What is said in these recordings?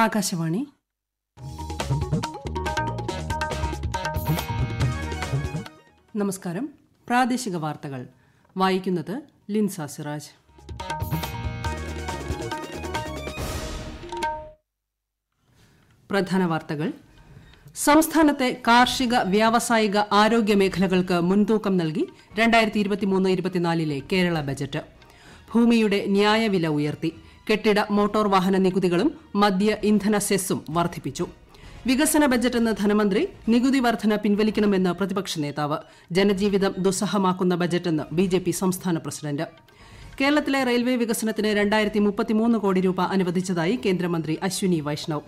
ആകാശവാണി നമസ്കാരം പ്രാദേശിക വാർത്തകൾ വായിക്കുന്നത് ലിൻസ സിറാജ് പ്രധാന വാർത്തകൾ സംസ്ഥാനത്തെ കാർഷിക വ്യാവസായിക ആരോഗ്യ മേഖലകൾക്ക് മുൻതൂക്കം നൽകി രണ്ടായിരത്തി ഇരുപത്തിമൂന്ന് ഇരുപത്തിനാലിലെ കേരള ബജറ്റ് ഭൂമിയുടെ ന്യായവില ഉയർത്തി കെട്ടിട മോട്ടോർ വാഹന നികുതികളും മദ്യ ഇന്ധന സെസ്സും വർദ്ധിപ്പിച്ചു വികസന ബജറ്റെന്ന് ധനമന്ത്രി നികുതി വർധന പിൻവലിക്കണമെന്ന് പ്രതിപക്ഷ നേതാവ് ജനജീവിതം ദുസ്സഹമാക്കുന്ന ബജറ്റെന്ന് ബി ജെ പി സംസ്ഥാന പ്രസിഡന്റ് കേരളത്തിലെ റെയിൽവേ വികസനത്തിന് രണ്ടായിരത്തി മുപ്പത്തിമൂന്ന് കോടി രൂപ അനുവദിച്ചതായി കേന്ദ്രമന്ത്രി അശ്വിനി വൈഷ്ണവ്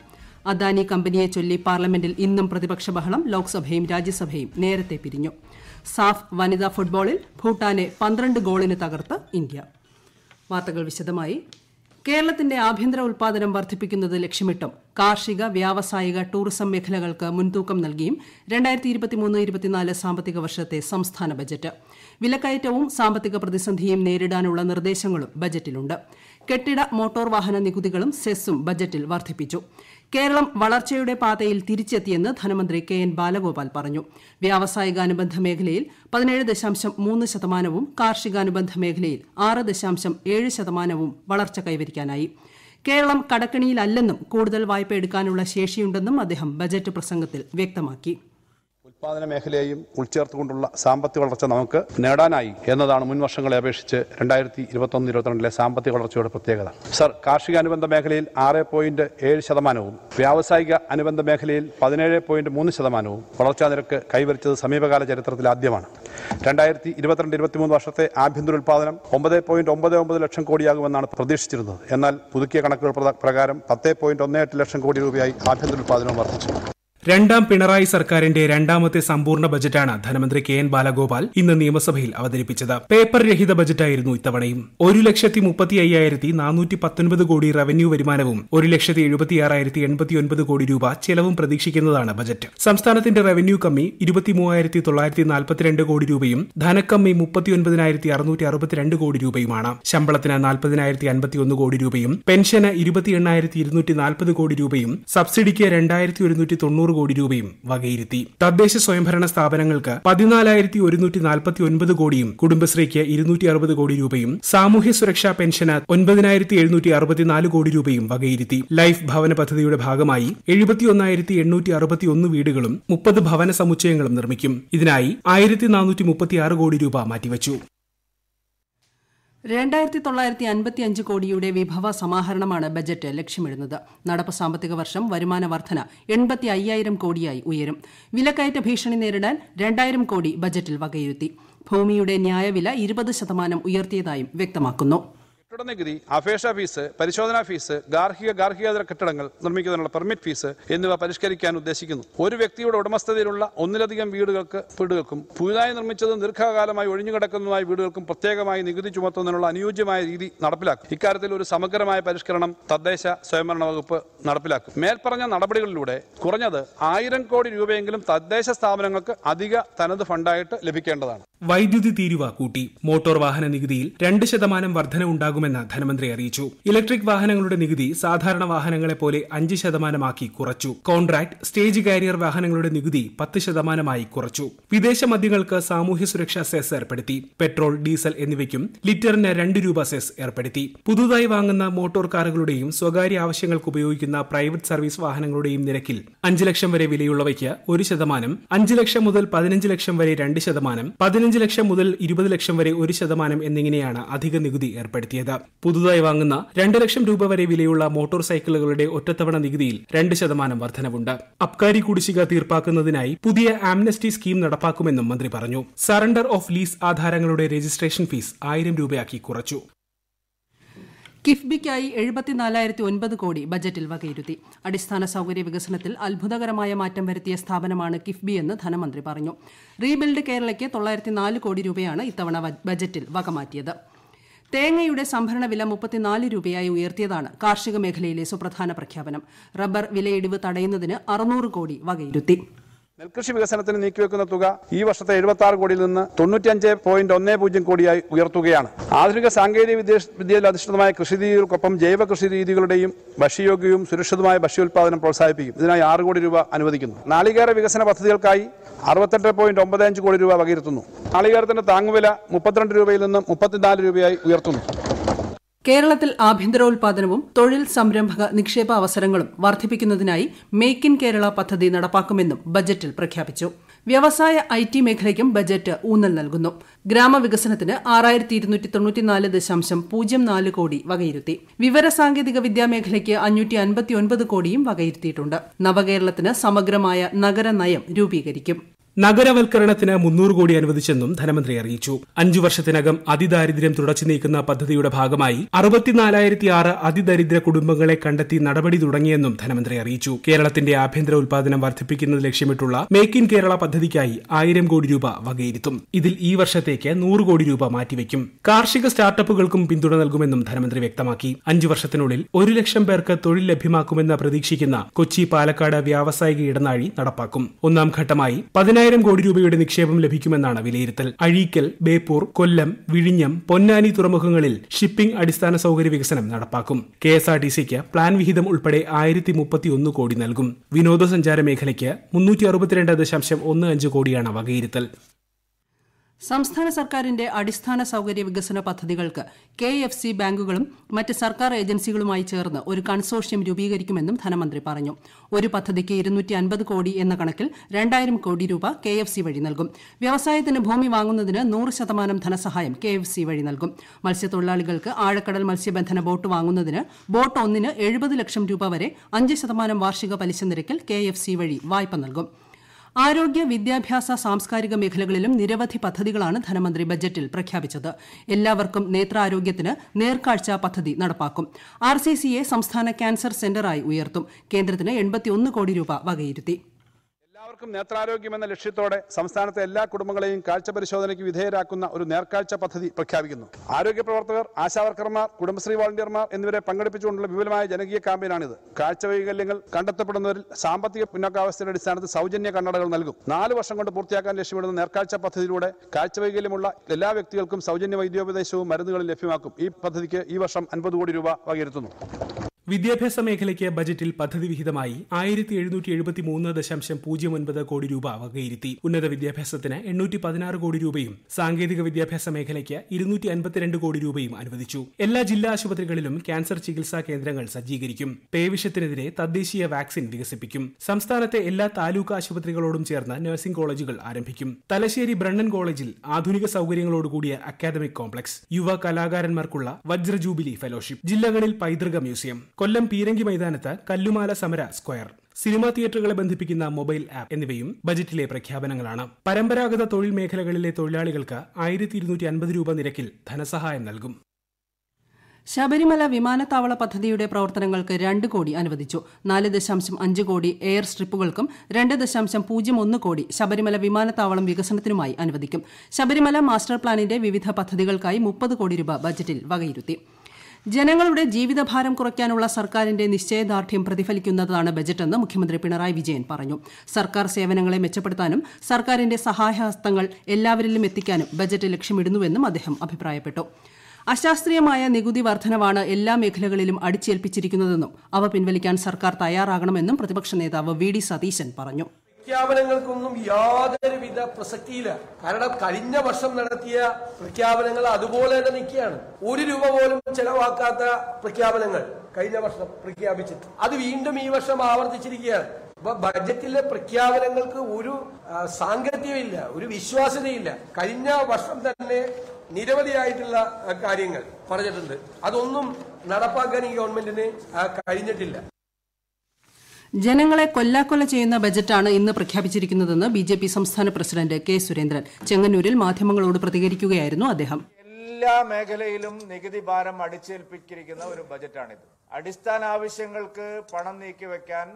അദാനി കമ്പനിയെ ചൊല്ലി പാർലമെന്റിൽ ഇന്നും പ്രതിപക്ഷ ബഹളം ലോക്സഭയും രാജ്യസഭയും നേരത്തെ പിരിഞ്ഞു സാഫ് വനിതാ ഫുട്ബോളിൽ ഭൂട്ടാനെ പന്ത്രണ്ട് ഗോളിന് തകർത്ത് ഇന്ത്യ വാർത്തകൾ വിശദമായി കേരളത്തിന്റെ ആഭ്യന്തര ഉൽപാദനം വർദ്ധിപ്പിക്കുന്നത് ലക്ഷ്യമിട്ടും കാർഷിക വ്യാവസായിക ടൂറിസം മേഖലകൾക്ക് മുൻതൂക്കം നൽകിയും സാമ്പത്തിക വർഷത്തെ സംസ്ഥാന ബജറ്റ് വിലക്കയറ്റവും സാമ്പത്തിക പ്രതിസന്ധിയും നേരിടാനുള്ള നിർദ്ദേശങ്ങളും ബജറ്റിലുണ്ട് കെട്ടിട മോട്ടോർ വാഹന നികുതികളും സെസ്സും ബജറ്റിൽ വർദ്ധിപ്പിച്ചു കേരളം വളർച്ചയുടെ പാതയിൽ തിരിച്ചെത്തിയെന്ന് ധനമന്ത്രി കെ എൻ ബാലഗോപാൽ പറഞ്ഞു വ്യാവസായികാനുബന്ധ മേഖലയിൽ പതിനേഴ് ദശാംശം മൂന്ന് ശതമാനവും കാർഷികാനുബന്ധ മേഖലയിൽ ആറ് ദശാംശം ഏഴ് ശതമാനവും വളർച്ച കൈവരിക്കാനായി കേരളം കടക്കണിയിലല്ലെന്നും കൂടുതൽ വായ്പ എടുക്കാനുള്ള ശേഷിയുണ്ടെന്നും അദ്ദേഹം ബജറ്റ് പ്രസംഗത്തിൽ വ്യക്തമാക്കി ഉൽപ്പാദന മേഖലയെയും ഉൾച്ചേർത്തുകൊണ്ടുള്ള സാമ്പത്തിക വളർച്ച നമുക്ക് നേടാനായി എന്നതാണ് മുൻ വർഷങ്ങളെ അപേക്ഷിച്ച് രണ്ടായിരത്തി ഇരുപത്തൊന്ന് ഇരുപത്തിരണ്ടിലെ സാമ്പത്തിക വളർച്ചയുടെ പ്രത്യേകത സർ കാർഷിക അനുബന്ധ മേഖലയിൽ ആറ് പോയിന്റ് ഏഴ് ശതമാനവും വ്യാവസായിക അനുബന്ധ മേഖലയിൽ പതിനേഴ് പോയിന്റ് മൂന്ന് ശതമാനവും വളർച്ചാ നിരക്ക് കൈവരിച്ചത് സമീപകാല ചരിത്രത്തിൽ ആദ്യമാണ് രണ്ടായിരത്തി ഇരുപത്തിരണ്ട് ഇരുപത്തിമൂന്ന് വർഷത്തെ ആഭ്യന്തര ഉൽപ്പാദനം ഒമ്പത് പോയിന്റ് ഒമ്പത് ഒമ്പത് ലക്ഷം കോടിയാകുമെന്നാണ് പ്രതീക്ഷിച്ചിരുന്നത് എന്നാൽ പുതുക്കിയ കണക്കുകൾ പ്രകാരം പത്ത് പോയിന്റ് ഒന്ന് എട്ട് ലക്ഷം കോടി രൂപയായി ആഭ്യന്തര ഉൽപ്പാദനവും വർദ്ധിച്ചു രണ്ടാം പിണറായി സർക്കാരിന്റെ രണ്ടാമത്തെ സമ്പൂർണ്ണ ബജറ്റാണ് ധനമന്ത്രി കെ എൻ ബാലഗോപാൽ ഇന്ന് നിയമസഭയിൽ അവതരിപ്പിച്ചത് പേപ്പർ രഹിത ബജറ്റായിരുന്നു ഇത്തവണയും ഒരു ലക്ഷത്തി മുപ്പത്തി അയ്യായിരത്തി നാനൂറ്റി പത്തൊൻപത് കോടി റവന്യൂ വരുമാനവും ഒരു ലക്ഷത്തി എഴുപത്തിയാറായിരത്തി എൺപത്തിയൊൻപത് കോടി രൂപ ചെലവും പ്രതീക്ഷിക്കുന്നതാണ് ബജറ്റ് സംസ്ഥാനത്തിന്റെ റവന്യൂ കമ്മി ഇരുപത്തിമൂവായിരത്തി തൊള്ളായിരത്തി നാൽപ്പത്തിരണ്ട് കോടി രൂപയും ധനക്കമ്മി മുപ്പത്തിയൊൻപതിനായിരത്തി അറുന്നൂറ്റി അറുപത്തിരണ്ട് കോടി രൂപയുമാണ് ശമ്പളത്തിന് നാൽപ്പതിനായിരത്തി അൻപത്തിയൊന്ന് കോടി രൂപയും പെൻഷന് ഇരുപത്തി എണ്ണായിരത്തി ഇരുന്നൂറ്റി നാൽപ്പത് കോടി രൂപയും സബ്സിഡിക്ക് രണ്ടായിരത്തി ഒരുന്നൂറ്റി തൊണ്ണൂറ് കോടി രൂപയും വകയിരുത്തി തദ്ദേശ സ്വയംഭരണ സ്ഥാപനങ്ങൾക്ക് പതിനാലായിരത്തി ഒരുന്നൂറ്റി നാൽപ്പത്തി ഒൻപത് കോടിയും കുടുംബശ്രീക്ക് ഇരുന്നൂറ്റി അറുപത് കോടി രൂപയും സാമൂഹ്യ സുരക്ഷാ പെൻഷന് ഒൻപതിനായിരത്തി എഴുന്നൂറ്റി അറുപത്തിനാല് കോടി രൂപയും വകയിരുത്തി ലൈഫ് ഭവന പദ്ധതിയുടെ ഭാഗമായി എഴുപത്തി ഒന്നായിരത്തി എണ്ണൂറ്റി അറുപത്തി ഒന്ന് വീടുകളും മുപ്പത് ഭവന സമുച്ചയങ്ങളും നിർമ്മിക്കും ഇതിനായി ആയിരത്തി നാനൂറ്റി മുപ്പത്തിയാറ് കോടി രൂപ മാറ്റിവച്ചു രണ്ടായിരത്തി തൊള്ളായിരത്തി അൻപത്തി അഞ്ച് കോടിയുടെ വിഭവ സമാഹരണമാണ് ബജറ്റ് ലക്ഷ്യമിടുന്നത് നടപ്പ് സാമ്പത്തിക വർഷം വരുമാന വർധന എൺപത്തി അയ്യായിരം കോടിയായി ഉയരും വിലക്കയറ്റ ഭീഷണി നേരിടാൻ രണ്ടായിരം കോടി ബജറ്റിൽ വകയിരുത്തി ഭൂമിയുടെ ന്യായവില ഇരുപത് ശതമാനം ഉയർത്തിയതായും വ്യക്തമാക്കുന്നു കെട്ടിടനികുതി അപേക്ഷ ഫീസ് പരിശോധനാ ഫീസ് ഗാർഹിക ഗാർഹികതര കെട്ടിടങ്ങൾ നിർമ്മിക്കുന്നതിനുള്ള പെർമിറ്റ് ഫീസ് എന്നിവ പരിഷ്കരിക്കാൻ ഉദ്ദേശിക്കുന്നു ഒരു വ്യക്തിയുടെ ഉടമസ്ഥതയിലുള്ള ഒന്നിലധികം വീടുകൾക്ക് വീടുകൾക്കും പുതുതായി നിർമ്മിച്ചതും ദീർഘകാലമായി ഒഴിഞ്ഞുകിടക്കുന്നതുമായ വീടുകൾക്കും പ്രത്യേകമായി നികുതി ചുമത്തുന്നതിനുള്ള അനുയോജ്യമായ രീതി നടപ്പിലാക്കും ഇക്കാര്യത്തിൽ ഒരു സമഗ്രമായ പരിഷ്കരണം തദ്ദേശ സ്വയംഭരണ വകുപ്പ് നടപ്പിലാക്കും മേൽപ്പറഞ്ഞ നടപടികളിലൂടെ കുറഞ്ഞത് ആയിരം കോടി രൂപയെങ്കിലും തദ്ദേശ സ്ഥാപനങ്ങൾക്ക് അധിക തനത് ഫണ്ടായിട്ട് ലഭിക്കേണ്ടതാണ് വൈദ്യുതി തീരുവ കൂട്ടി മോട്ടോർ വാഹന നികുതിയിൽ രണ്ട് ശതമാനം വർധന ഉണ്ടാകും നൽകുമെന്ന് ധനമന്ത്രി അറിയിച്ചു ഇലക്ട്രിക് വാഹനങ്ങളുടെ നികുതി സാധാരണ വാഹനങ്ങളെ പോലെ അഞ്ച് ശതമാനമാക്കി കുറച്ചു കോൺട്രാക്ട് സ്റ്റേജ് കാരിയർ വാഹനങ്ങളുടെ നികുതി പത്ത് ശതമാനമായി കുറച്ചു വിദേശ മദ്യങ്ങൾക്ക് സാമൂഹ്യ സുരക്ഷാ സെസ് ഏർപ്പെടുത്തി പെട്രോൾ ഡീസൽ എന്നിവയ്ക്കും ലിറ്ററിന് രണ്ട് രൂപ സെസ് ഏർപ്പെടുത്തി പുതുതായി വാങ്ങുന്ന മോട്ടോർ കാറുകളുടെയും സ്വകാര്യ ആവശ്യങ്ങൾക്ക് ഉപയോഗിക്കുന്ന പ്രൈവറ്റ് സർവീസ് വാഹനങ്ങളുടെയും നിരക്കിൽ അഞ്ച് ലക്ഷം വരെ വിലയുള്ളവയ്ക്ക് ഒരു ശതമാനം അഞ്ച് ലക്ഷം മുതൽ പതിനഞ്ച് ലക്ഷം വരെ രണ്ട് ശതമാനം പതിനഞ്ച് ലക്ഷം മുതൽ ഇരുപത് ലക്ഷം വരെ ഒരു ശതമാനം എന്നിങ്ങനെയാണ് അധിക നികുതി ഏർപ്പെടുത്തിയത് നൽകാം പുതുതായി വാങ്ങുന്ന രണ്ട് ലക്ഷം രൂപ വരെ വിലയുള്ള മോട്ടോർ സൈക്കിളുകളുടെ ഒറ്റത്തവണ നികുതിയിൽ രണ്ട് ശതമാനം വർധനവുണ്ട് അബ്കാരി കുടിശ്ശിക തീർപ്പാക്കുന്നതിനായി പുതിയ ആംനസ്റ്റി സ്കീം നടപ്പാക്കുമെന്നും മന്ത്രി പറഞ്ഞു സറണ്ടർ ഓഫ് ലീസ് ആധാരങ്ങളുടെ രജിസ്ട്രേഷൻ ഫീസ് ആയിരം രൂപയാക്കി കുറച്ചു കിഫ്ബിക്കായി എഴുപത്തിനാലായിരത്തി ഒൻപത് കോടി ബജറ്റിൽ വകയിരുത്തി അടിസ്ഥാന സൗകര്യ വികസനത്തിൽ അത്ഭുതകരമായ മാറ്റം വരുത്തിയ സ്ഥാപനമാണ് കിഫ്ബി എന്ന് ധനമന്ത്രി പറഞ്ഞു റീബിൽഡ് കേരളയ്ക്ക് തൊള്ളായിരത്തി നാല് കോടി രൂപയാണ് ഇത്തവണ ബജറ്റിൽ വകമാറ്റിയത് തേങ്ങയുടെ സംഭരണ വില മുപ്പത്തിനാല് രൂപയായി ഉയർത്തിയതാണ് കാർഷിക മേഖലയിലെ സുപ്രധാന പ്രഖ്യാപനം റബ്ബർ വിലയിടിവ് തടയുന്നതിന് അറുന്നൂറ് കോടി വകയിരുത്തി നെൽകൃഷി വികസനത്തിന് നീക്കിവെക്കുന്ന തുക ഈ വർഷത്തെ എഴുപത്തി ആറ് കോടിയിൽ നിന്ന് തൊണ്ണൂറ്റിയഞ്ച് പോയിന്റ് ഒന്നേ പൂജ്യം കോടിയായി ഉയർത്തുകയാണ് ആധുനിക സാങ്കേതിക വിദ്യയിൽ അധിഷ്ഠിതമായ കൃഷി രീതികൾക്കൊപ്പം ജൈവ കൃഷി രീതികളുടെയും ഭക്ഷ്യയോഗ്യവും സുരക്ഷിതമായ ഭക്ഷ്യോൽപാദനം പ്രോത്സാഹിപ്പിക്കും ഇതിനായി ആറ് കോടി രൂപ അനുവദിക്കുന്നു നാളികേര വികസന പദ്ധതികൾക്കായി അറുപത്തെട്ട് പോയിന്റ് ഒമ്പത് അഞ്ച് കോടി രൂപ വകയിരുത്തുന്നു നാളികേരത്തിന്റെ താങ്ങുവില മുപ്പത്തിരണ്ട് രൂപയിൽ നിന്ന് മുപ്പത്തിനാല് രൂപയായി ഉയർത്തുന്നു കേരളത്തിൽ ആഭ്യന്തരോൽപാദനവും തൊഴിൽ സംരംഭക നിക്ഷേപ അവസരങ്ങളും വർദ്ധിപ്പിക്കുന്നതിനായി മേക്ക് ഇൻ കേരള പദ്ധതി നടപ്പാക്കുമെന്നും ബജറ്റിൽ പ്രഖ്യാപിച്ചു വ്യവസായ ഐ ടി മേഖലയ്ക്കും ബജറ്റ് ഊന്നൽ നൽകുന്നു ഗ്രാമവികസനത്തിന് ആറായിരത്തി ഇരുന്നൂറ്റി തൊണ്ണൂറ്റിനാല് ദശാംശം പൂജ്യം നാല് കോടി വകയിരുത്തി വിവരസാങ്കേതിക വിദ്യാ മേഖലയ്ക്ക് അഞ്ഞൂറ്റി അൻപത്തി ഒൻപത് കോടിയും വകയിരുത്തിയിട്ടുണ്ട് നവകേരളത്തിന് സമഗ്രമായ നഗര നയം രൂപീകരിക്കും നഗരവൽക്കരണത്തിന് മുന്നൂറ് കോടി അനുവദിച്ചെന്നും ധനമന്ത്രി അറിയിച്ചു അഞ്ചു വർഷത്തിനകം അതിദാരിദ്ര്യം തുടച്ചു നീക്കുന്ന പദ്ധതിയുടെ ഭാഗമായി അറുപത്തിനാലായിരത്തി ആറ് അതിദരിദ്ര കുടുംബങ്ങളെ കണ്ടെത്തി നടപടി തുടങ്ങിയെന്നും ധനമന്ത്രി അറിയിച്ചു കേരളത്തിന്റെ ആഭ്യന്തര ഉൽപാദനം വർദ്ധിപ്പിക്കുന്നത് ലക്ഷ്യമിട്ടുള്ള മേക്ക് ഇൻ കേരള പദ്ധതിക്കായി ആയിരം കോടി രൂപ വകയിരുത്തും ഇതിൽ ഈ വർഷത്തേക്ക് നൂറ് കോടി രൂപ മാറ്റിവെക്കും കാർഷിക സ്റ്റാർട്ടപ്പുകൾക്കും പിന്തുണ നൽകുമെന്നും ധനമന്ത്രി വ്യക്തമാക്കി അഞ്ചു വർഷത്തിനുള്ളിൽ ഒരു ലക്ഷം പേർക്ക് തൊഴിൽ ലഭ്യമാക്കുമെന്ന് പ്രതീക്ഷിക്കുന്ന കൊച്ചി പാലക്കാട് വ്യാവസായിക ഇടനാഴി നടപ്പാക്കും ഒന്നാം ഘട്ടമായി പതിനായിരം രണ്ടായിരം കോടി രൂപയുടെ നിക്ഷേപം ലഭിക്കുമെന്നാണ് വിലയിരുത്തൽ അഴീക്കൽ ബേപ്പൂർ കൊല്ലം വിഴിഞ്ഞം പൊന്നാനി തുറമുഖങ്ങളിൽ ഷിപ്പിംഗ് അടിസ്ഥാന സൗകര്യ വികസനം നടപ്പാക്കും കെ എസ് ആർ ടി സിക്ക് പ്ലാൻ വിഹിതം ഉൾപ്പെടെ ആയിരത്തി മുപ്പത്തിയൊന്ന് കോടി നൽകും വിനോദസഞ്ചാര മേഖലയ്ക്ക് മുന്നൂറ്റി അറുപത്തിരണ്ട് ദശാംശം ഒന്ന് അഞ്ച് കോടിയാണ് വകയിരുത്തൽ സംസ്ഥാന സർക്കാരിന്റെ അടിസ്ഥാന സൌകര്യ വികസന പദ്ധതികൾക്ക് കെ എഫ് സി ബാങ്കുകളും മറ്റ് സർക്കാർ ഏജൻസികളുമായി ചേർന്ന് ഒരു കൺസോർഷ്യം രൂപീകരിക്കുമെന്നും ധനമന്ത്രി പറഞ്ഞു ഒരു പദ്ധതിക്ക് ഇരുന്നൂറ്റി അൻപത് കോടി എന്ന കണക്കിൽ രണ്ടായിരം കോടി രൂപ കെ എഫ് സി വഴി നൽകും വ്യവസായത്തിന് ഭൂമി വാങ്ങുന്നതിന് നൂറ് ശതമാനം ധനസഹായം കെ എഫ് സി വഴി നൽകും മത്സ്യത്തൊഴിലാളികൾക്ക് ആഴക്കടൽ മത്സ്യബന്ധന ബോട്ട് വാങ്ങുന്നതിന് ബോട്ട് ഒന്നിന് എഴുപത് ലക്ഷം രൂപ വരെ അഞ്ച് ശതമാനം വാർഷിക പലിശ നിരക്കിൽ കെ എഫ് സി വഴി വായ്പ നൽകും ആരോഗ്യ വിദ്യാഭ്യാസ സാംസ്കാരിക മേഖലകളിലും നിരവധി പദ്ധതികളാണ് ധനമന്ത്രി ബജറ്റിൽ പ്രഖ്യാപിച്ചത് എല്ലാവർക്കും നേത്രാരോഗ്യത്തിന് നേർക്കാഴ്ച പദ്ധതി നടപ്പാക്കും ആർ സി സിയെ സംസ്ഥാന ക്യാൻസർ സെന്ററായി ഉയർത്തും കേന്ദ്രത്തിന് കോടി രൂപ വകയിരുത്തി എല്ലാവർക്കും നേത്രാരോഗ്യം എന്ന ലക്ഷ്യത്തോടെ സംസ്ഥാനത്തെ എല്ലാ കുടുംബങ്ങളെയും കാഴ്ച പരിശോധനയ്ക്ക് വിധേയരാക്കുന്ന ഒരു നേർക്കാഴ്ച പദ്ധതി പ്രഖ്യാപിക്കുന്നു ആരോഗ്യ പ്രവർത്തകർ ആശാവർക്കർമാർ കുടുംബശ്രീ വോളണ്ടിയർമാർ എന്നിവരെ പങ്കെടുപ്പിച്ചുകൊണ്ടുള്ള വിപുലമായ ജനകീയ ക്യാമ്പയിനാണിത് കാഴ്ച വൈകല്യങ്ങൾ കണ്ടെത്തപ്പെടുന്നവരിൽ സാമ്പത്തിക പിന്നോക്കാവസ്ഥയുടെ അടിസ്ഥാനത്തിൽ സൗജന്യ കണ്ണടകൾ നൽകും നാല് വർഷം കൊണ്ട് പൂർത്തിയാക്കാൻ ലക്ഷ്യമിടുന്ന നേർക്കാഴ്ച പദ്ധതിയിലൂടെ കാഴ്ച വൈകല്യമുള്ള എല്ലാ വ്യക്തികൾക്കും സൗജന്യ വൈദ്യോപദേശവും മരുന്നുകളും ലഭ്യമാക്കും ഈ പദ്ധതിക്ക് ഈ വർഷം അൻപത് കോടി രൂപ വകയിരുത്തുന്നു വിദ്യാഭ്യാസ മേഖലയ്ക്ക് ബജറ്റിൽ പദ്ധതി വിഹിതമായി ആയിരത്തി എഴുന്നൂറ്റി എഴുപത്തി മൂന്ന് ദശാംശം പൂജ്യം ഒൻപത് കോടി രൂപ വകയിരുത്തി ഉന്നത വിദ്യാഭ്യാസത്തിന് എണ്ണൂറ്റി പതിനാറ് കോടി രൂപയും സാങ്കേതിക വിദ്യാഭ്യാസ മേഖലയ്ക്ക് ഇരുന്നൂറ്റി അൻപത്തിരണ്ട് കോടി രൂപയും അനുവദിച്ചു എല്ലാ ജില്ലാ ആശുപത്രികളിലും ക്യാൻസർ ചികിത്സാ കേന്ദ്രങ്ങൾ സജ്ജീകരിക്കും പേവിഷത്തിനെതിരെ തദ്ദേശീയ വാക്സിൻ വികസിപ്പിക്കും സംസ്ഥാനത്തെ എല്ലാ താലൂക്ക് ആശുപത്രികളോടും ചേർന്ന് നഴ്സിംഗ് കോളേജുകൾ ആരംഭിക്കും തലശ്ശേരി ബ്രണ്ണൻ കോളേജിൽ ആധുനിക സൌകര്യങ്ങളോടുകൂടിയ അക്കാദമിക് കോംപ്ലക്സ് യുവ കലാകാരന്മാർക്കുള്ള വജ്ര ജൂബിലി ഫെലോഷിപ്പ് ജില്ലകളിൽ പൈതൃക മ്യൂസിയം കൊല്ലം പീരങ്കി മൈതാനത്ത് കല്ലുമാല സമര സ്ക്വയർ സിനിമാ തിയേറ്ററുകളെ ബന്ധിപ്പിക്കുന്ന മൊബൈൽ ആപ്പ് എന്നിവയും ബജറ്റിലെ പ്രഖ്യാപനങ്ങളാണ് പരമ്പരാഗത തൊഴിൽ മേഖലകളിലെ തൊഴിലാളികൾക്ക് ആയിരത്തി ഇരുന്നൂറ്റി അൻപത് രൂപ നിരക്കിൽ ധനസഹായം നൽകും ശബരിമല വിമാനത്താവള പദ്ധതിയുടെ പ്രവർത്തനങ്ങൾക്ക് രണ്ട് കോടി അനുവദിച്ചു നാല് ദശാംശം അഞ്ച് കോടി എയർ സ്ട്രിപ്പുകൾക്കും രണ്ട് ദശാംശം പൂജ്യം ഒന്ന് കോടി ശബരിമല വിമാനത്താവളം വികസനത്തിനുമായി അനുവദിക്കും ശബരിമല മാസ്റ്റർ പ്ലാനിന്റെ വിവിധ പദ്ധതികൾക്കായി മുപ്പത് കോടി രൂപ ബജറ്റിൽ വകയിരുത്തി ജനങ്ങളുടെ ജീവിതഭാരം കുറയ്ക്കാനുള്ള സർക്കാരിന്റെ നിശ്ചയദാർഢ്യം പ്രതിഫലിക്കുന്നതാണ് ബജറ്റെന്ന് മുഖ്യമന്ത്രി പിണറായി വിജയൻ പറഞ്ഞു സർക്കാർ സേവനങ്ങളെ മെച്ചപ്പെടുത്താനും സർക്കാരിന്റെ സഹായഹസ്തങ്ങൾ എല്ലാവരിലും എത്തിക്കാനും ബജറ്റ് ലക്ഷ്യമിടുന്നുവെന്നും അദ്ദേഹം അഭിപ്രായപ്പെട്ടു അശാസ്ത്രീയമായ നികുതി വർധനവാണ് എല്ലാ മേഖലകളിലും അടിച്ചേൽപ്പിച്ചിരിക്കുന്നതെന്നും അവ പിൻവലിക്കാൻ സർക്കാർ തയ്യാറാകണമെന്നും പ്രതിപക്ഷ നേതാവ് വി ഡി സതീശൻ പറഞ്ഞു പ്രഖ്യാപനങ്ങൾക്കൊന്നും യാതൊരുവിധ പ്രസക്തിയില്ല കാരണം കഴിഞ്ഞ വർഷം നടത്തിയ പ്രഖ്യാപനങ്ങൾ അതുപോലെ തന്നെ നിൽക്കുകയാണ് ഒരു രൂപ പോലും ചെലവാക്കാത്ത പ്രഖ്യാപനങ്ങൾ കഴിഞ്ഞ വർഷം പ്രഖ്യാപിച്ചിട്ട് അത് വീണ്ടും ഈ വർഷം ആവർത്തിച്ചിരിക്കുകയാണ് ഇപ്പൊ ബഡ്ജറ്റിലെ പ്രഖ്യാപനങ്ങൾക്ക് ഒരു സാങ്കത്യമില്ല ഒരു വിശ്വാസ്യതയില്ല കഴിഞ്ഞ വർഷം തന്നെ നിരവധിയായിട്ടുള്ള കാര്യങ്ങൾ പറഞ്ഞിട്ടുണ്ട് അതൊന്നും നടപ്പാക്കാൻ ഈ ഗവൺമെന്റിന് കഴിഞ്ഞിട്ടില്ല ജനങ്ങളെ കൊല്ലാക്കൊല ചെയ്യുന്ന ബജറ്റാണ് ഇന്ന് പ്രഖ്യാപിച്ചിരിക്കുന്നതെന്ന് ബി ജെ പി സംസ്ഥാന പ്രസിഡന്റ് കെ സുരേന്ദ്രൻ ചെങ്ങന്നൂരിൽ മാധ്യമങ്ങളോട് പ്രതികരിക്കുകയായിരുന്നു അദ്ദേഹം എല്ലാ മേഖലയിലും നികുതി ഭാരം അടിച്ചേൽപ്പിച്ചിരിക്കുന്ന ഒരു ബജറ്റാണിത് അടിസ്ഥാന ആവശ്യങ്ങൾക്ക് പണം നീക്കി വെക്കാൻ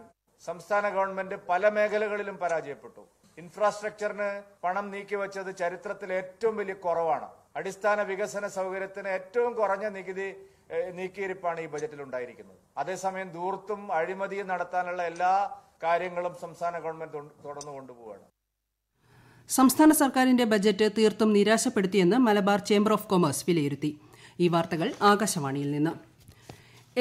സംസ്ഥാന ഗവൺമെന്റ് പല മേഖലകളിലും പരാജയപ്പെട്ടു ഇൻഫ്രാസ്ട്രക്ചറിന് പണം നീക്കിവെച്ചത് ചരിത്രത്തിൽ ഏറ്റവും വലിയ കുറവാണ് അടിസ്ഥാന വികസന സൗകര്യത്തിന് ഏറ്റവും കുറഞ്ഞ നികുതി നീക്കിയിരിപ്പാണ് ഈ ബജറ്റിൽ ഉണ്ടായിരിക്കുന്നത് അതേസമയം ദൂർത്തും അഴിമതിയും നടത്താനുള്ള എല്ലാ കാര്യങ്ങളും സംസ്ഥാന ഗവൺമെന്റ് തുടർന്നു കൊണ്ടുപോവുകയാണ് സംസ്ഥാന സർക്കാരിന്റെ ബജറ്റ് തീർത്തും നിരാശപ്പെടുത്തിയെന്ന് മലബാർ ചേംബർ ഓഫ് കൊമേഴ്സ് വിലയിരുത്തി ഈ വാർത്തകൾ ആകാശവാണിയിൽ നിന്ന്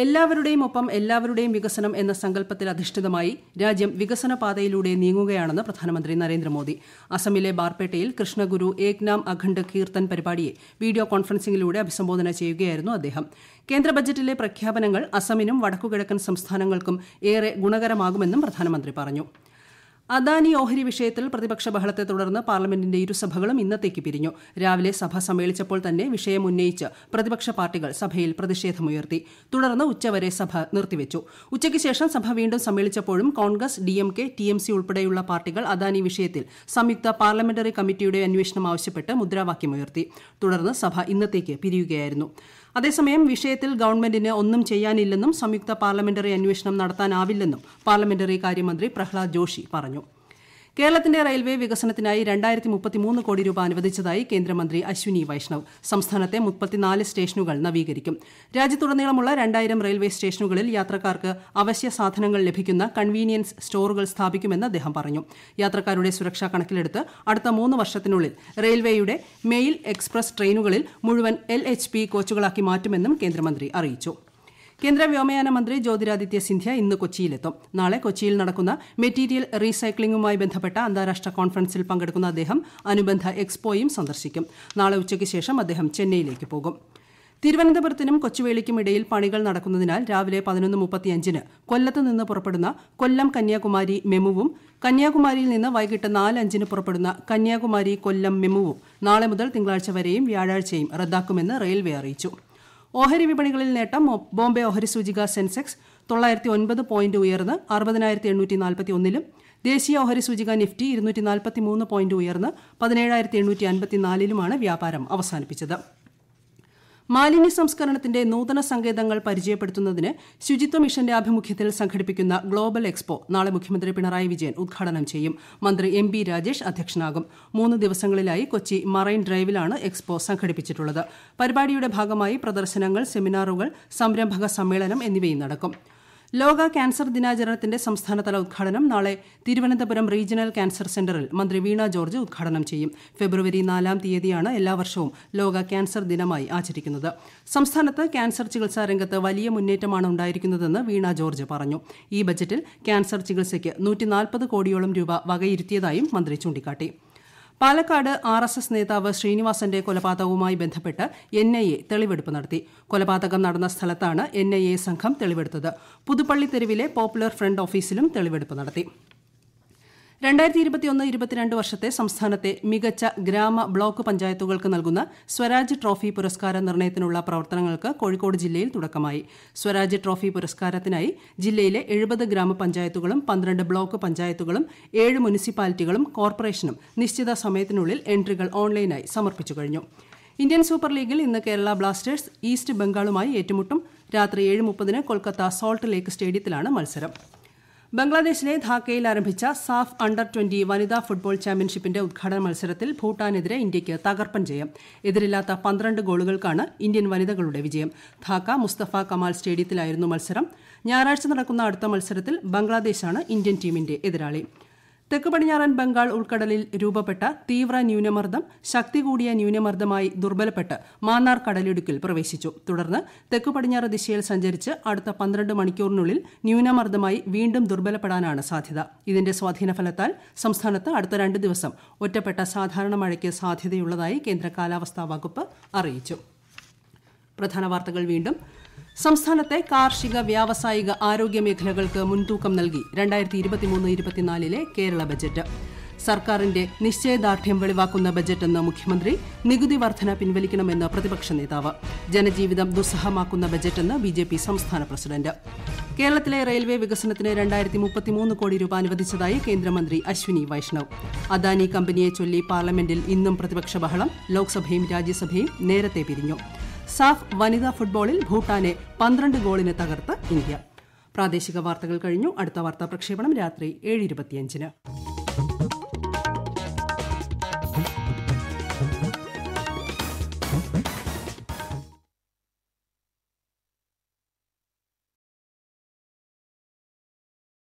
എല്ലാവരുടെയും ഒപ്പം എല്ലാവരുടെയും വികസനം എന്ന സങ്കല്പത്തിൽ അധിഷ്ഠിതമായി രാജ്യം വികസന പാതയിലൂടെ നീങ്ങുകയാണെന്ന് പ്രധാനമന്ത്രി നരേന്ദ്രമോദി അസമിലെ ബാർപേട്ടയിൽ കൃഷ്ണഗുരു ഏക്നാം അഖണ്ഡ് കീർത്തൻ പരിപാടിയെ വീഡിയോ കോൺഫറൻസിംഗിലൂടെ അഭിസംബോധന ചെയ്യുകയായിരുന്നു അദ്ദേഹം കേന്ദ്ര ബജറ്റിലെ പ്രഖ്യാപനങ്ങൾ അസമിനും വടക്കുകിഴക്കൻ സംസ്ഥാനങ്ങൾക്കും ഏറെ ഗുണകരമാകുമെന്നും പ്രധാനമന്ത്രി പറഞ്ഞു അദാനി ഓഹരി വിഷയത്തിൽ പ്രതിപക്ഷ ബഹളത്തെ തുടർന്ന് പാർലമെന്റിന്റെ ഇരുസഭകളും ഇന്നത്തേക്ക് പിരിഞ്ഞു രാവിലെ സഭ സമ്മേളിച്ചപ്പോൾ തന്നെ വിഷയം ഉന്നയിച്ച് പ്രതിപക്ഷ പാർട്ടികൾ സഭയിൽ പ്രതിഷേധമുയർത്തി തുടർന്ന് ഉച്ചവരെ സഭ നിർത്തിവെച്ചു ഉച്ചയ്ക്ക് ശേഷം സഭ വീണ്ടും സമ്മേളിച്ചപ്പോഴും Congress D M K T M C ഉൾപ്പെടെയുള്ള പാർട്ടികൾ അദാനി വിഷയത്തിൽ സംയുക്ത പാർലമെന്ററി കമ്മിറ്റിയുടെ അന്വേഷണം ആവശ്യപ്പെട്ട് മുദ്രാവാക്യമുയർത്തി തുടർന്ന് സഭ ഇന്നത്തേക്ക് പിരിയുകയായിരുന്നു അതേസമയം വിഷയത്തിൽ ഗവൺമെന്റിന് ഒന്നും ചെയ്യാനില്ലെന്നും സംയുക്ത പാർലമെന്ററി അന്വേഷണം നടത്താനാവില്ലെന്നും പാർലമെന്ററി കാര്യമന്ത്രി പ്രഹ്ലാദ് ജോഷി പറഞ്ഞു കേരളത്തിന്റെ റെയിൽവേ വികസനത്തിനായി രണ്ടായിരത്തി മുപ്പത്തിമൂന്ന് കോടി രൂപ അനുവദിച്ചതായി കേന്ദ്രമന്ത്രി അശ്വിനി വൈഷ്ണവ് സംസ്ഥാനത്തെ മുപ്പത്തിനാല് സ്റ്റേഷനുകൾ നവീകരിക്കും രാജ്യത്തുടനീളമുള്ള രണ്ടായിരം റെയിൽവേ സ്റ്റേഷനുകളിൽ യാത്രക്കാർക്ക് അവശ്യ സാധനങ്ങൾ ലഭിക്കുന്ന കൺവീനിയൻസ് സ്റ്റോറുകൾ സ്ഥാപിക്കുമെന്ന് അദ്ദേഹം പറഞ്ഞു യാത്രക്കാരുടെ സുരക്ഷ കണക്കിലെടുത്ത് അടുത്ത മൂന്ന് വർഷത്തിനുള്ളിൽ റെയിൽവേയുടെ മെയിൽ എക്സ്പ്രസ് ട്രെയിനുകളിൽ മുഴുവൻ എൽ എച്ച് പി കോച്ചുകളാക്കി മാറ്റുമെന്നും കേന്ദ്രമന്ത്രി അറിയിച്ചു കേന്ദ്ര വ്യോമയാന മന്ത്രി ജ്യോതിരാദിത്യ സിന്ധ്യ ഇന്ന് കൊച്ചിയിലെത്തും നാളെ കൊച്ചിയിൽ നടക്കുന്ന മെറ്റീരിയൽ റീസൈക്ലിംഗുമായി ബന്ധപ്പെട്ട അന്താരാഷ്ട്ര കോൺഫറൻസിൽ പങ്കെടുക്കുന്ന അദ്ദേഹം അനുബന്ധ എക്സ്പോയും സന്ദർശിക്കും നാളെ ഉച്ചയ്ക്ക് ശേഷം അദ്ദേഹം ചെന്നൈയിലേക്ക് പോകും തിരുവനന്തപുരത്തിനും കൊച്ചുവേളിക്കും ഇടയിൽ പണികൾ നടക്കുന്നതിനാൽ രാവിലെ പതിനൊന്ന് മുപ്പത്തിയഞ്ചിന് കൊല്ലത്ത് നിന്ന് പുറപ്പെടുന്ന കൊല്ലം കന്യാകുമാരി മെമുവും കന്യാകുമാരിയിൽ നിന്ന് വൈകിട്ട് നാല് അഞ്ചിന് പുറപ്പെടുന്ന കന്യാകുമാരി കൊല്ലം മെമുവും നാളെ മുതൽ തിങ്കളാഴ്ച വരെയും വ്യാഴാഴ്ചയും റദ്ദാക്കുമെന്ന് റെയിൽവേ അറിയിച്ചു ഓഹരി വിപണികളിൽ നേട്ടം ബോംബെ ഓഹരി സൂചിക സെൻസെക്സ് തൊള്ളായിരത്തി ഒൻപത് പോയിന്റ് ഉയർന്ന് അറുപതിനായിരത്തി എണ്ണൂറ്റി നാൽപ്പത്തി ഒന്നിലും ദേശീയ ഓഹരി സൂചിക നിഫ്റ്റി ഇരുന്നൂറ്റി നാൽപ്പത്തി മൂന്ന് പോയിന്റ് ഉയർന്ന് പതിനേഴായിരത്തി എണ്ണൂറ്റി അൻപത്തിനാലിലുമാണ് വ്യാപാരം അവസാനിപ്പിച്ചത് മാലിന്യ സംസ്കരണത്തിന്റെ നൂതന സങ്കേതങ്ങൾ പരിചയപ്പെടുത്തുന്നതിന് ശുചിത്വ മിഷന്റെ ആഭിമുഖ്യത്തിൽ സംഘടിപ്പിക്കുന്ന ഗ്ലോബൽ എക്സ്പോ നാളെ മുഖ്യമന്ത്രി പിണറായി വിജയൻ ഉദ്ഘാടനം ചെയ്യും മന്ത്രി എം ബി രാജേഷ് അധ്യക്ഷനാകും മൂന്ന് ദിവസങ്ങളിലായി കൊച്ചി മറൈൻ ഡ്രൈവിലാണ് എക്സ്പോ സംഘടിപ്പിച്ചിട്ടുള്ളത് പരിപാടിയുടെ ഭാഗമായി പ്രദർശനങ്ങൾ സെമിനാറുകൾ സംരംഭക സമ്മേളനം എന്നിവയും നടക്കും ലോക കാൻസർ ദിനാചരണത്തിന്റെ സംസ്ഥാനതല ഉദ്ഘാടനം നാളെ തിരുവനന്തപുരം റീജിയണൽ കാൻസർ സെന്ററിൽ മന്ത്രി വീണ ജോർജ് ഉദ്ഘാടനം ചെയ്യും ഫെബ്രുവരി നാലാം തീയതിയാണ് എല്ലാ വർഷവും ലോക കാൻസർ ദിനമായി ആചരിക്കുന്നത് സംസ്ഥാനത്ത് കാൻസർ ചികിത്സാ രംഗത്ത് വലിയ മുന്നേറ്റമാണ് ഉണ്ടായിരിക്കുന്നതെന്ന് വീണ ജോർജ് പറഞ്ഞു ഈ ബജറ്റിൽ കാൻസർ ചികിത്സയ്ക്ക് നൂറ്റി കോടിയോളം രൂപ വകയിരുത്തിയതായും മന്ത്രി ചൂണ്ടിക്കാട്ടി പാലക്കാട് ആർ എസ് എസ് നേതാവ് ശ്രീനിവാസന്റെ കൊലപാതകവുമായി ബന്ധപ്പെട്ട് എൻ ഐ എ തെളിവെടുപ്പ് നടത്തി കൊലപാതകം നടന്ന സ്ഥലത്താണ് എൻ ഐ എ സംഘം തെളിവെടുത്തത് പുതുപ്പള്ളി തെരുവിലെ പോപ്പുലർ ഫ്രണ്ട് ഓഫീസിലും തെളിവെടുപ്പ് നടത്തി രണ്ടായിരത്തി ഇരുപത്തിയൊന്ന് ഇരുപത്തിരണ്ട് വർഷത്തെ സംസ്ഥാനത്തെ മികച്ച ഗ്രാമ ബ്ലോക്ക് പഞ്ചായത്തുകൾക്ക് നൽകുന്ന സ്വരാജ് ട്രോഫി പുരസ്കാര നിർണയത്തിനുള്ള പ്രവർത്തനങ്ങൾക്ക് കോഴിക്കോട് ജില്ലയിൽ തുടക്കമായി സ്വരാജ് ട്രോഫി പുരസ്കാരത്തിനായി ജില്ലയിലെ എഴുപത് ഗ്രാമപഞ്ചായത്തുകളും പന്ത്രണ്ട് ബ്ലോക്ക് പഞ്ചായത്തുകളും ഏഴ് മുനിസിപ്പാലിറ്റികളും കോർപ്പറേഷനും നിശ്ചിത സമയത്തിനുള്ളിൽ എൻട്രികൾ ഓൺലൈനായി സമർപ്പിച്ചു കഴിഞ്ഞു ഇന്ത്യൻ സൂപ്പർ ലീഗിൽ ഇന്ന് കേരള ബ്ലാസ്റ്റേഴ്സ് ഈസ്റ്റ് ബംഗാളുമായി ഏറ്റുമുട്ടും രാത്രി ഏഴ് മുപ്പതിന് കൊൽക്കത്ത സോൾട്ട് ലേക്ക് സ്റ്റേഡിയത്തിലാണ് മത്സരം ബംഗ്ലാദേശിലെ ധാക്കയിൽ ആരംഭിച്ച സാഫ് അണ്ടർ ട്വന്റി വനിതാ ഫുട്ബോൾ ചാമ്പ്യൻഷിപ്പിന്റെ ഉദ്ഘാടന മത്സരത്തിൽ ഭൂട്ടാനെതിരെ ഇന്ത്യയ്ക്ക് തകർപ്പൻ ജയം എതിരില്ലാത്ത പന്ത്രണ്ട് ഗോളുകൾക്കാണ് ഇന്ത്യൻ വനിതകളുടെ വിജയം ധാക്ക മുസ്തഫ കമാൽ സ്റ്റേഡിയത്തിലായിരുന്നു മത്സരം ഞായറാഴ്ച നടക്കുന്ന അടുത്ത മത്സരത്തിൽ ബംഗ്ലാദേശാണ് ഇന്ത്യൻ ടീമിന്റെ എതിരാളി തെക്ക് പടിഞ്ഞാറൻ ബംഗാൾ ഉൾക്കടലിൽ രൂപപ്പെട്ട തീവ്ര ന്യൂനമർദ്ദം ശക്തി കൂടിയ ന്യൂനമർദ്ദമായി ദുർബലപ്പെട്ട് മാന്നാർ കടലിടുക്കിൽ പ്രവേശിച്ചു തുടർന്ന് തെക്ക് പടിഞ്ഞാറ് ദിശയിൽ സഞ്ചരിച്ച് അടുത്ത പന്ത്രണ്ട് മണിക്കൂറിനുള്ളിൽ ന്യൂനമർദ്ദമായി വീണ്ടും ദുർബലപ്പെടാനാണ് സാധ്യത ഇതിന്റെ സ്വാധീന ഫലത്താൽ സംസ്ഥാനത്ത് അടുത്ത രണ്ട് ദിവസം ഒറ്റപ്പെട്ട സാധാരണ മഴയ്ക്ക് സാധ്യതയുള്ളതായി കേന്ദ്ര കാലാവസ്ഥാ വകുപ്പ് അറിയിച്ചു പ്രധാന വാർത്തകൾ വീണ്ടും സംസ്ഥാനത്തെ കാർഷിക വ്യാവസായിക ആരോഗ്യ മേഖലകൾക്ക് മുൻതൂക്കം നൽകി രണ്ടായിരത്തി ഇരുപത്തിമൂന്ന് ഇരുപത്തിനാലിലെ കേരള ബജറ്റ് സർക്കാരിന്റെ നിശ്ചയദാർഢ്യം വെളിവാക്കുന്ന ബജറ്റെന്ന് മുഖ്യമന്ത്രി നികുതി വർധന പിൻവലിക്കണമെന്ന് പ്രതിപക്ഷ നേതാവ് ജനജീവിതം ദുസ്സഹമാക്കുന്ന ബജറ്റെന്ന് ബി ജെ പി സംസ്ഥാന പ്രസിഡന്റ് കേരളത്തിലെ റെയിൽവേ വികസനത്തിന് രണ്ടായിരത്തി മുപ്പത്തിമൂന്ന് കോടി രൂപ അനുവദിച്ചതായി കേന്ദ്രമന്ത്രി അശ്വിനി വൈഷ്ണവ് അദാനി കമ്പനിയെ ചൊല്ലി പാർലമെന്റിൽ ഇന്നും പ്രതിപക്ഷ ബഹളം ലോക്സഭയും രാജ്യസഭയും നേരത്തെ പിരിഞ്ഞു സാഫ് വനിതാ ഫുട്ബോളിൽ ഭൂട്ടാനെ പന്ത്രണ്ട് ഗോളിന് തകർത്ത് ഇന്ത്യ പ്രാദേശിക വാർത്തകൾ കഴിഞ്ഞു അടുത്ത വാർത്താ പ്രക്ഷേപണം രാത്രി ഏഴ് ഇരുപത്തിയഞ്ചിന്